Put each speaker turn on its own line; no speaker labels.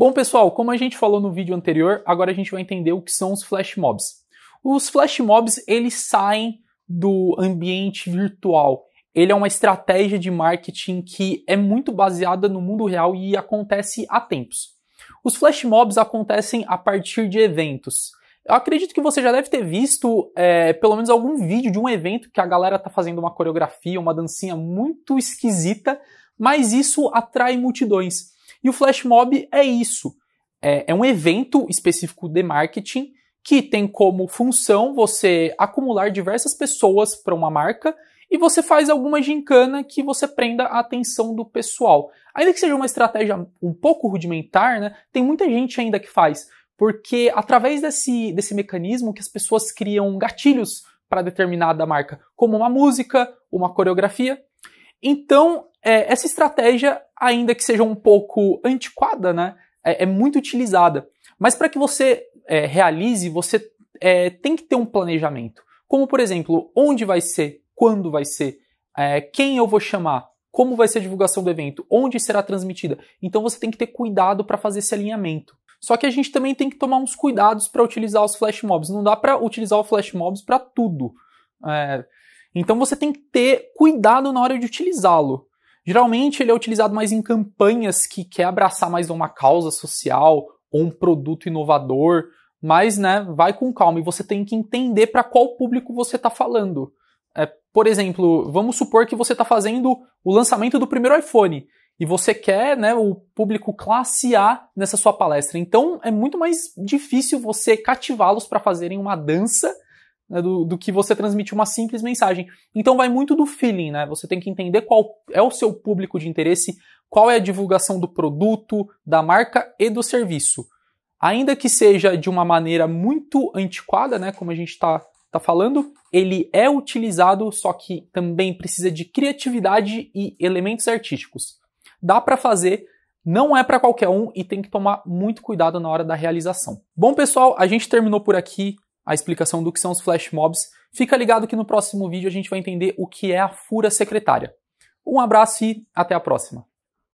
Bom, pessoal, como a gente falou no vídeo anterior, agora a gente vai entender o que são os flash mobs. Os flash mobs, eles saem do ambiente virtual. Ele é uma estratégia de marketing que é muito baseada no mundo real e acontece há tempos. Os flash mobs acontecem a partir de eventos. Eu acredito que você já deve ter visto é, pelo menos algum vídeo de um evento que a galera está fazendo uma coreografia, uma dancinha muito esquisita, mas isso atrai multidões. E o Flash Mob é isso. É, é um evento específico de marketing que tem como função você acumular diversas pessoas para uma marca e você faz alguma gincana que você prenda a atenção do pessoal. Ainda que seja uma estratégia um pouco rudimentar, né, tem muita gente ainda que faz, porque através desse, desse mecanismo que as pessoas criam gatilhos para determinada marca, como uma música, uma coreografia. Então, é, essa estratégia, ainda que seja um pouco antiquada, né, é, é muito utilizada. Mas para que você é, realize, você é, tem que ter um planejamento. Como, por exemplo, onde vai ser, quando vai ser, é, quem eu vou chamar, como vai ser a divulgação do evento, onde será transmitida. Então você tem que ter cuidado para fazer esse alinhamento. Só que a gente também tem que tomar uns cuidados para utilizar os flash mobs. Não dá para utilizar o flash mobs para tudo. É, então você tem que ter cuidado na hora de utilizá-lo. Geralmente ele é utilizado mais em campanhas que quer abraçar mais uma causa social ou um produto inovador, mas né, vai com calma e você tem que entender para qual público você está falando. É, por exemplo, vamos supor que você está fazendo o lançamento do primeiro iPhone e você quer né, o público classe A nessa sua palestra. Então é muito mais difícil você cativá-los para fazerem uma dança né, do, do, que você transmitir uma simples mensagem. Então vai muito do feeling, né? Você tem que entender qual é o seu público de interesse, qual é a divulgação do produto, da marca e do serviço. Ainda que seja de uma maneira muito antiquada, né? Como a gente está tá falando, ele é utilizado, só que também precisa de criatividade e elementos artísticos. Dá para fazer, não é para qualquer um e tem que tomar muito cuidado na hora da realização. Bom, pessoal, a gente terminou por aqui a explicação do que são os flash mobs. Fica ligado que no próximo vídeo a gente vai entender o que é a fura secretária. Um abraço e até a próxima!